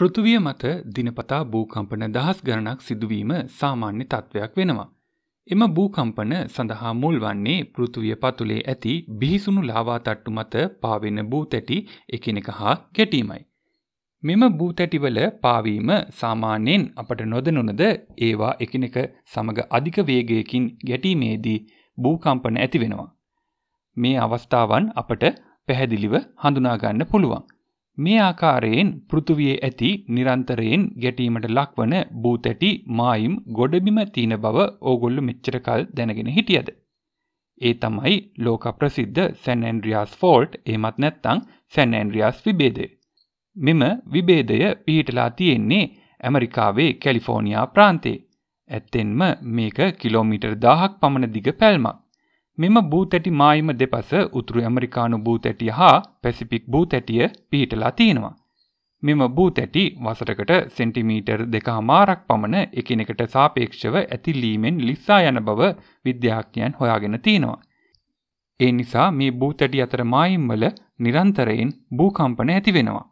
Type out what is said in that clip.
පෘතුවිය මත දිනපතා භූකම්පන දහස් ගණනක් සිදුවීම සාමාන්‍ය තත්ත්වයක් වෙනවා. එම භූකම්පන සඳහා මුල් වන්නේ පෘතුවිය පතුලේ ඇති බිහිසුණු ලාවාතට්ටු මත පාවෙන භූතැටි එකිනෙක හා ගැටීමයි. මෙම භූතැටිවල පාවීම සාමාන්‍යයෙන් අපට නොදනුනද ඒවා එකිනෙක සමග අධික වේගයකින් ගැටීමේදී භූකම්පන ඇතිවෙනවා. මේ අවස්ථාවන් අපට පැහැදිලිව හඳුනාගන්න පුළුවන්. මේ ආකාරයෙන් පෘථුවියේ ඇති නිරන්තරයෙන් ගැටීමට ලක්වන බූතැටි මායිම් ගොඩබිම තියෙන බව ඕගොල්ලු මෙච්චර කල් දැනගෙන හිටියද. ඒ තමයි ලෝක ප්‍රසිද්ධ සැන් ඇන්ඩ්‍රියාස් ෆෝල්ට් එහෙමත් නැත්නම් සැන් ඇන්ඩ්‍රියාස් විභේදය. මෙම විභේදය පිහිටලා තියෙන්නේ ඇමරිකාවේ කැලිෆෝනියා ප්‍රාන්තේ. ඇත්තෙන්ම මේක කිලෝමීටර් 1000ක් පමණ දිග පැල්මක්. මෙම බූතැටි මායිම දෙපස උතුරු ඇමරිකානු බූතැටිය හා පැසිපික් බූතැටිය පිහිටලා තියෙනවා. මෙම බූතැටි වසටකට සෙන්ටිමීටර් දෙක හමාරක් පමණ එකනෙකට සාපේක්ෂව ඇතිලීමෙන් ලිස්සා යන බව විද්‍යාඥයන් හොයාගෙන තියෙනවා. ඒ නිසා මේ බූතැටි අතර මායිම්වල නිරන්තරයෙන් භූකම්පන ඇති වෙනවා.